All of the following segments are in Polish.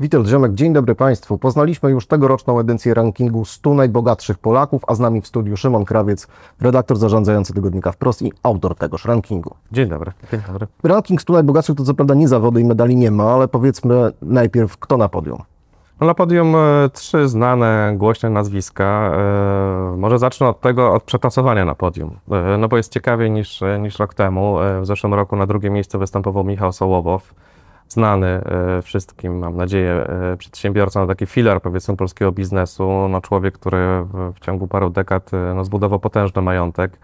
Witold Ziomek, dzień dobry Państwu. Poznaliśmy już tegoroczną edycję rankingu 100 najbogatszych Polaków, a z nami w studiu Szymon Krawiec, redaktor zarządzający tygodnika Wprost i autor tegoż rankingu. Dzień dobry. Dzień dobry. Ranking 100 najbogatszych to co prawda nie zawody i medali nie ma, ale powiedzmy najpierw kto na podium. No, na podium e, trzy znane, głośne nazwiska. E, może zacznę od tego, od przetasowania na podium. E, no bo jest ciekawiej niż, niż rok temu. W zeszłym roku na drugie miejsce występował Michał Sołowow znany e, wszystkim, mam nadzieję, e, przedsiębiorca, no taki filar powiedzmy polskiego biznesu, no człowiek, który w ciągu paru dekad e, no, zbudował potężny majątek,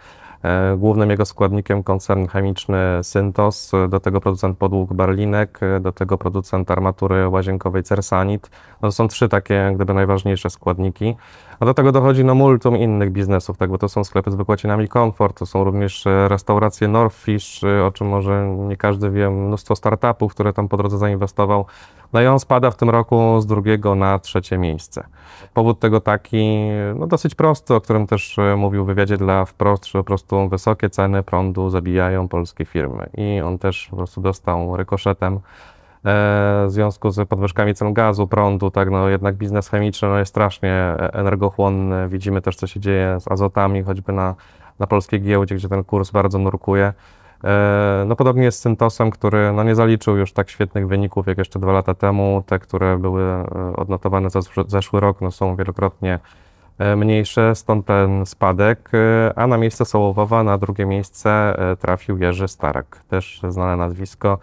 E, głównym jego składnikiem koncern chemiczny Syntos, e, do tego producent podłóg Berlinek, e, do tego producent armatury łazienkowej Cersanit. No to są trzy takie gdyby najważniejsze składniki. A do tego dochodzi no multum innych biznesów, tak, bo to są sklepy z wypłacinami Comfort, to są również restauracje Norfish, o czym może nie każdy wie, mnóstwo startupów, które tam po drodze zainwestował. No i on spada w tym roku z drugiego na trzecie miejsce. Powód tego taki, no dosyć prosty, o którym też e, mówił w wywiadzie dla Wprost, że po prostu wysokie ceny prądu zabijają polskie firmy. I on też po prostu dostał rykoszetem e, w związku z podwyżkami cen gazu, prądu, tak, no jednak biznes chemiczny no, jest strasznie e, energochłonny. Widzimy też, co się dzieje z azotami, choćby na, na polskiej giełdzie, gdzie ten kurs bardzo nurkuje. E, no podobnie jest z Syntosem, który no, nie zaliczył już tak świetnych wyników jak jeszcze dwa lata temu. Te, które były e, odnotowane za zeszły rok, no, są wielokrotnie e, mniejsze, stąd ten spadek, a na miejsce Sołowowa, na drugie miejsce trafił Jerzy Starak, też znane nazwisko.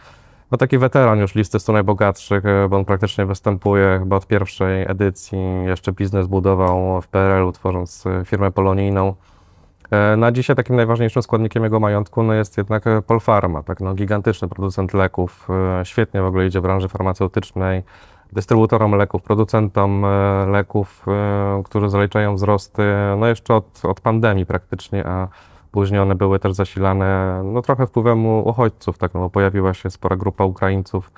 No taki weteran już listy 100 najbogatszych, bo on praktycznie występuje chyba od pierwszej edycji, jeszcze biznes budował w PRL-u, tworząc firmę polonijną. E, na dzisiaj takim najważniejszym składnikiem jego majątku no jest jednak e, Polpharma, tak, no, gigantyczny producent leków, e, świetnie w ogóle idzie w branży farmaceutycznej, dystrybutorom leków, producentom leków, którzy zaliczają wzrosty no jeszcze od, od pandemii praktycznie, a później one były też zasilane no, trochę wpływem uchodźców, tak, no, bo pojawiła się spora grupa Ukraińców,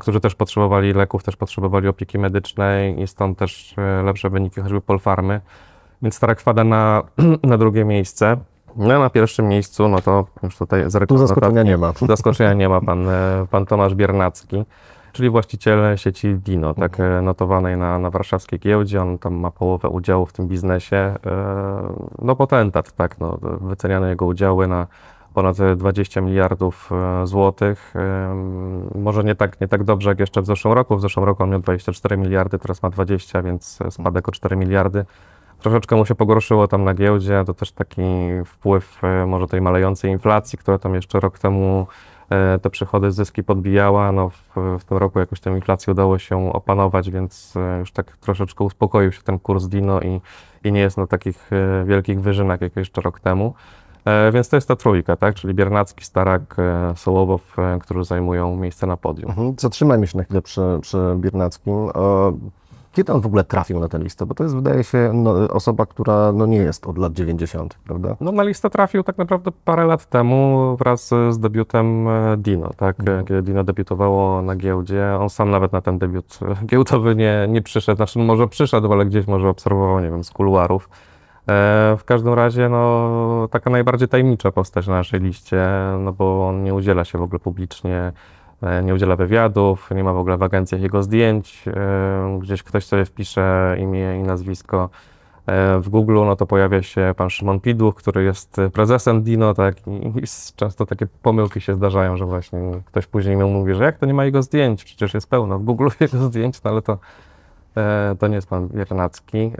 którzy też potrzebowali leków, też potrzebowali opieki medycznej i stąd też lepsze wyniki choćby Polfarmy więc Tarakwada na, na drugie miejsce. No, na pierwszym miejscu, no to już tutaj zerknę. Tu zaskoczenia nie ma. Zaskoczenia nie ma pan, e, pan Tomasz Biernacki, czyli właściciel sieci Dino, tak e, notowanej na, na warszawskiej giełdzie. On tam ma połowę udziału w tym biznesie. E, no potentat, tak, no, wyceniane jego udziały na ponad 20 miliardów złotych. Może nie tak, nie tak dobrze jak jeszcze w zeszłym roku. W zeszłym roku on miał 24 miliardy, teraz ma 20, więc spadek o 4 miliardy troszeczkę mu się pogorszyło tam na giełdzie, to też taki wpływ e, może tej malejącej inflacji, która tam jeszcze rok temu e, te przychody, zyski podbijała. No w, w tym roku jakoś tę inflację udało się opanować, więc e, już tak troszeczkę uspokoił się ten kurs Dino i, i nie jest na takich wielkich wyżynach jak jeszcze rok temu. Więc to jest ta trójka, tak? czyli Biernacki, Starak, Sołowow, którzy zajmują miejsce na podium. Mhm. Zatrzymajmy się na chwilę przy, przy Biernackim. Kiedy on w ogóle trafił na tę listę? Bo to jest, wydaje się, no, osoba, która no, nie jest od lat 90, prawda? No na listę trafił tak naprawdę parę lat temu wraz z debiutem e, Dino, tak? Mhm. Kiedy Dino debiutowało na giełdzie, on sam nawet na ten debiut e, giełdowy nie, nie przyszedł. Znaczy, może przyszedł, ale gdzieś może obserwował, nie wiem, z kuluarów. E, w każdym razie, no, taka najbardziej tajemnicza postać na naszej liście, no bo on nie udziela się w ogóle publicznie E, nie udziela wywiadów, nie ma w ogóle w agencjach jego zdjęć, e, gdzieś ktoś sobie wpisze imię i nazwisko e, w Google, no to pojawia się pan Szymon Pidłuch, który jest prezesem Dino, tak, i często takie pomyłki się zdarzają, że właśnie ktoś później mi mówi, że jak to nie ma jego zdjęć, przecież jest pełno w Google jego zdjęć, no ale to, to nie jest pan Jernacki,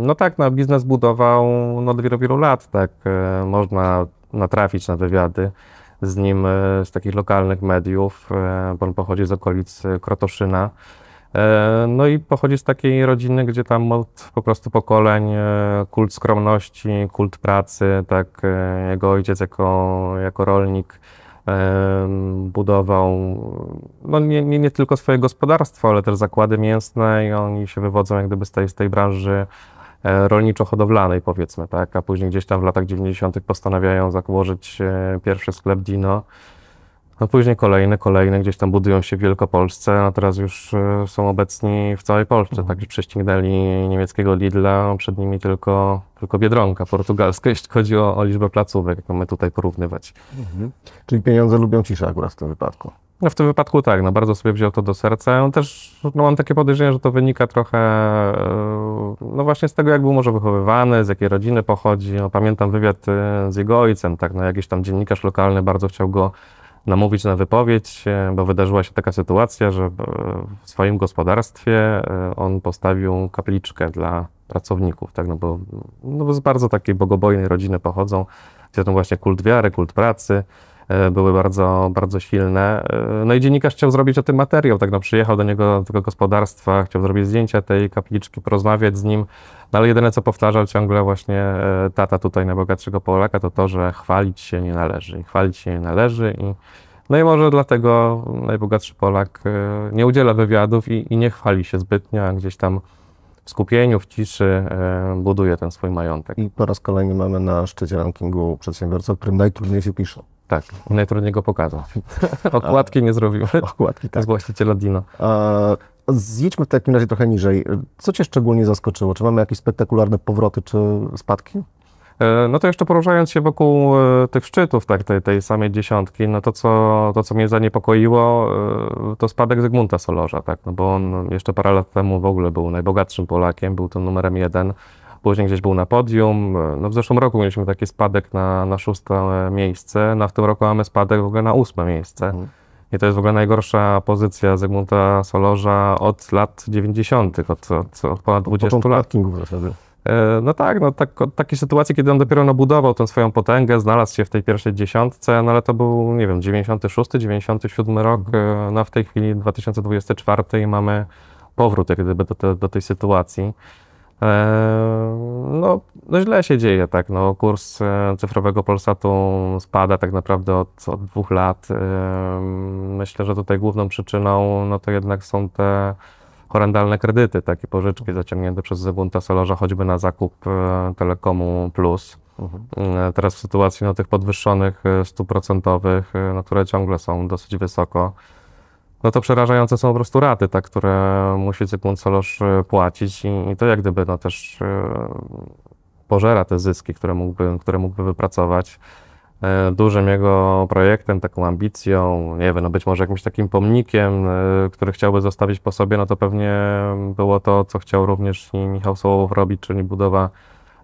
No tak, no biznes budował no, od wielu, wielu lat, tak, można natrafić na wywiady, z nim e, z takich lokalnych mediów, e, bo on pochodzi z okolic e, Krotoszyna. No i pochodzi z takiej rodziny, gdzie tam od po prostu pokoleń kult skromności, kult pracy, tak jego ojciec jako, jako rolnik budował no nie, nie, nie tylko swoje gospodarstwo, ale też zakłady mięsne i oni się wywodzą jak gdyby z tej, z tej branży E, rolniczo-hodowlanej powiedzmy, tak, a później gdzieś tam w latach 90. postanawiają założyć e, pierwszy sklep Dino, no później kolejne, kolejne gdzieś tam budują się w Wielkopolsce, a teraz już e, są obecni w całej Polsce. Mhm. Także prześcignęli niemieckiego Lidla, przed nimi tylko, tylko Biedronka portugalska, jeśli chodzi o, o liczbę placówek, jak mamy tutaj porównywać. Mhm. Czyli pieniądze lubią ciszę akurat w tym wypadku. No w tym wypadku tak, no bardzo sobie wziął to do serca. On też, no mam takie podejrzenie, że to wynika trochę, e, no właśnie z tego, jak był może wychowywany, z jakiej rodziny pochodzi. No, pamiętam wywiad e, z jego ojcem, tak, no jakiś tam dziennikarz lokalny bardzo chciał go namówić na wypowiedź, e, bo wydarzyła się taka sytuacja, że w swoim gospodarstwie on postawił kapliczkę dla pracowników, tak, no bo, no bo z bardzo takiej bogobojnej rodziny pochodzą, gdzie tam właśnie kult wiary, kult pracy, E, były bardzo, bardzo silne. E, no i dziennikarz chciał zrobić o tym materiał, tak no przyjechał do niego, do tego gospodarstwa, chciał zrobić zdjęcia tej kapliczki, porozmawiać z nim, no ale jedyne co powtarzał ciągle właśnie e, tata tutaj najbogatszego Polaka to to, że chwalić się nie należy i chwalić się nie należy i no i może dlatego najbogatszy Polak nie udziela wywiadów i, i nie chwali się zbytnio, a gdzieś tam w skupieniu, w ciszy buduje ten swój majątek. I po raz kolejny mamy na szczycie rankingu przedsiębiorców, którym najtrudniej się pisze. Tak. najtrudniej go pokazać. Okładki nie zrobiłem. Okładki, tak. Z właściciela Dino. E, zjedźmy w takim razie trochę niżej. Co Cię szczególnie zaskoczyło? Czy mamy jakieś spektakularne powroty czy spadki? E, no to jeszcze poruszając się wokół e, tych szczytów, tak, tej, tej samej dziesiątki, no to co, to co mnie zaniepokoiło, e, to spadek Zygmunta Solorza, tak, no bo on jeszcze parę lat temu w ogóle był najbogatszym Polakiem, był to numerem jeden później gdzieś był na podium. No w zeszłym roku mieliśmy taki spadek na, na szóste miejsce, no w tym roku mamy spadek w ogóle na ósme miejsce. Mhm. I to jest w ogóle najgorsza pozycja Zygmunta Solorza od lat 90., od, od, od ponad 20 lat. Rankingu w e, No tak, no tak, takie sytuacje, kiedy on dopiero nabudował tę swoją potęgę, znalazł się w tej pierwszej dziesiątce, no ale to był, nie wiem, 96, 97 rok, mhm. e, no w tej chwili 2024 mamy powrót jak gdyby do, te, do tej sytuacji. E, no, no źle się dzieje, tak. No, kurs e, cyfrowego Polsatu spada tak naprawdę od, od dwóch lat. E, myślę, że tutaj główną przyczyną no to jednak są te horrendalne kredyty, takie pożyczki zaciągnięte przez Zygmunta Solorza choćby na zakup Telekomu Plus. Mhm. Teraz w sytuacji no, tych podwyższonych stóp procentowych, no, które ciągle są dosyć wysoko, no to przerażające są po prostu raty, tak, które musi Zygmunt Solosz y, płacić i, i to jak gdyby no też y, pożera te zyski, które mógłby, które mógłby wypracować. Y, dużym jego projektem, taką ambicją, nie wiem, no być może jakimś takim pomnikiem, który chciałby zostawić po sobie, no to pewnie było to, co chciał również i Michał Sołow robić, czyli budowa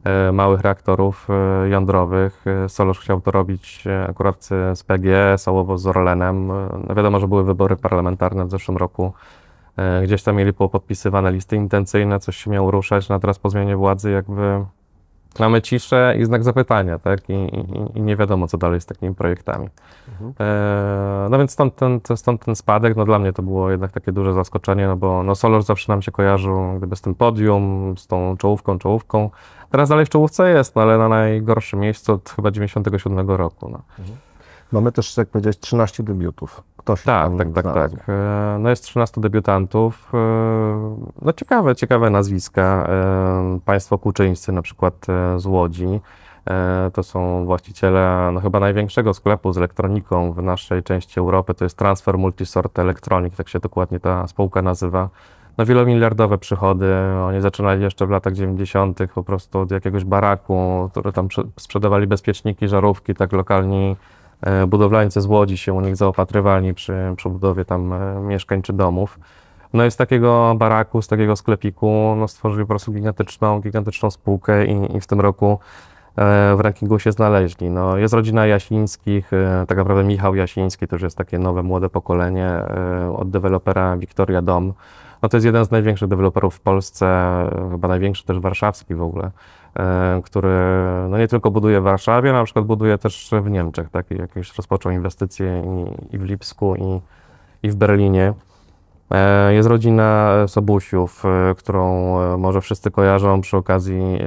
E, małych reaktorów e, jądrowych. E, Solusz chciał to robić akurat z PGE, Sołowo z Orlenem. Wiadomo, że były wybory parlamentarne w zeszłym roku. Gdzieś tam mieli podpisywane listy intencyjne, coś się miało ruszać, na no teraz po zmianie władzy jakby mamy ciszę i znak zapytania, tak? I, i, i nie wiadomo, co dalej z takimi projektami. Mhm. E, no więc stąd ten, stąd ten spadek, no dla mnie to było jednak takie duże zaskoczenie, no bo no Solar zawsze nam się kojarzył gdyby z tym podium, z tą czołówką, czołówką. Teraz dalej w czołówce jest, no ale na najgorszym miejscu od chyba 97 roku, no. Mhm. Mamy też, jak powiedziałeś, 13 debiutów. Ktoś tak, tak, tak, tak, tak. No jest 13 debiutantów. E, no ciekawe, ciekawe nazwiska. E, państwo Kuczyńscy na przykład z Łodzi. To są właściciele no, chyba największego sklepu z elektroniką w naszej części Europy. To jest Transfer Multisort Electronic, tak się dokładnie ta spółka nazywa. No, wielomiliardowe przychody. Oni zaczynali jeszcze w latach 90. po prostu od jakiegoś baraku, które tam sprzedawali bezpieczniki, żarówki, tak lokalni E, budowlańcy z Łodzi się u nich zaopatrywali przy, przy budowie tam e, mieszkań czy domów. No i z takiego baraku, z takiego sklepiku no stworzyli po prostu gigantyczną, gigantyczną spółkę i, i w tym roku e, w rankingu się znaleźli. No, jest rodzina Jasińskich, tak naprawdę Michał Jasiński, to już jest takie nowe, młode pokolenie od dewelopera Victoria Dom. No, to jest jeden z największych deweloperów w Polsce, chyba największy też warszawski w ogóle. E, który no nie tylko buduje w Warszawie, na przykład buduje też w Niemczech, tak? Jak już rozpoczął inwestycje i, i w Lipsku, i, i w Berlinie. E, jest rodzina Sobusiów, e, którą może wszyscy kojarzą przy okazji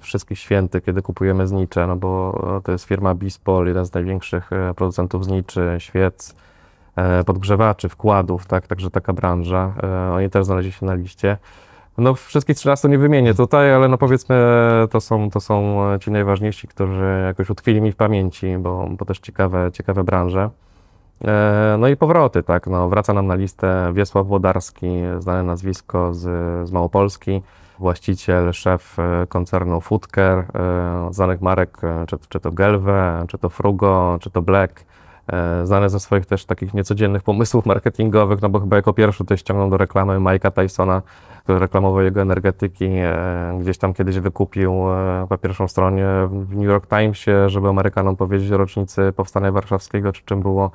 wszystkich świętych, kiedy kupujemy znicze, no bo to jest firma Bispol, jeden z największych producentów zniczy, świec, podgrzewaczy, wkładów, tak, także taka branża. Oni też znaleźli się na liście. No wszystkich 13 nie wymienię tutaj, ale no powiedzmy to są, to są ci najważniejsi, którzy jakoś utkwili mi w pamięci, bo, bo też ciekawe, ciekawe branże. E, no i powroty, tak, no, wraca nam na listę Wiesław Włodarski, znane nazwisko z, z Małopolski, właściciel, szef e, koncernu Foodcare, e, znanych marek, czy, czy to Gelwe, czy to Frugo, czy to Black, E, znany ze swoich też takich niecodziennych pomysłów marketingowych, no bo chyba jako pierwszy tutaj ściągnął do reklamy Mike'a Tysona, który reklamował jego energetyki, e, gdzieś tam kiedyś wykupił na e, pierwszą stronie w New York Timesie, żeby Amerykanom powiedzieć o rocznicy Powstania Warszawskiego, czy czym było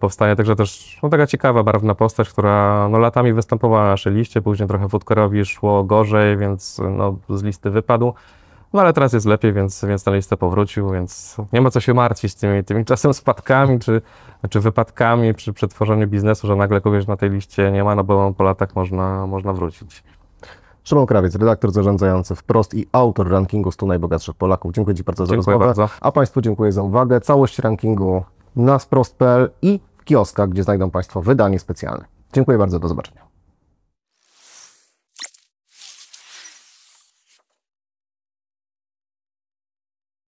powstanie, także też no, taka ciekawa, barwna postać, która no, latami występowała na naszej liście, później trochę Futkerowi szło gorzej, więc no, z listy wypadł. No ale teraz jest lepiej, więc, więc na listę powrócił, więc nie ma co się martwić tymi, tymi czasem spadkami, czy, czy wypadkami, przy przetworzeniu biznesu, że nagle kogoś na tej liście nie ma, no bo po latach można, można wrócić. Szymon Krawiec, redaktor zarządzający wprost i autor rankingu 100 najbogatszych Polaków. Dziękuję Ci bardzo dziękuję za rozmowę. Bardzo. A Państwu dziękuję za uwagę. Całość rankingu na sprost.pl i w kioskach, gdzie znajdą Państwo wydanie specjalne. Dziękuję bardzo, do zobaczenia.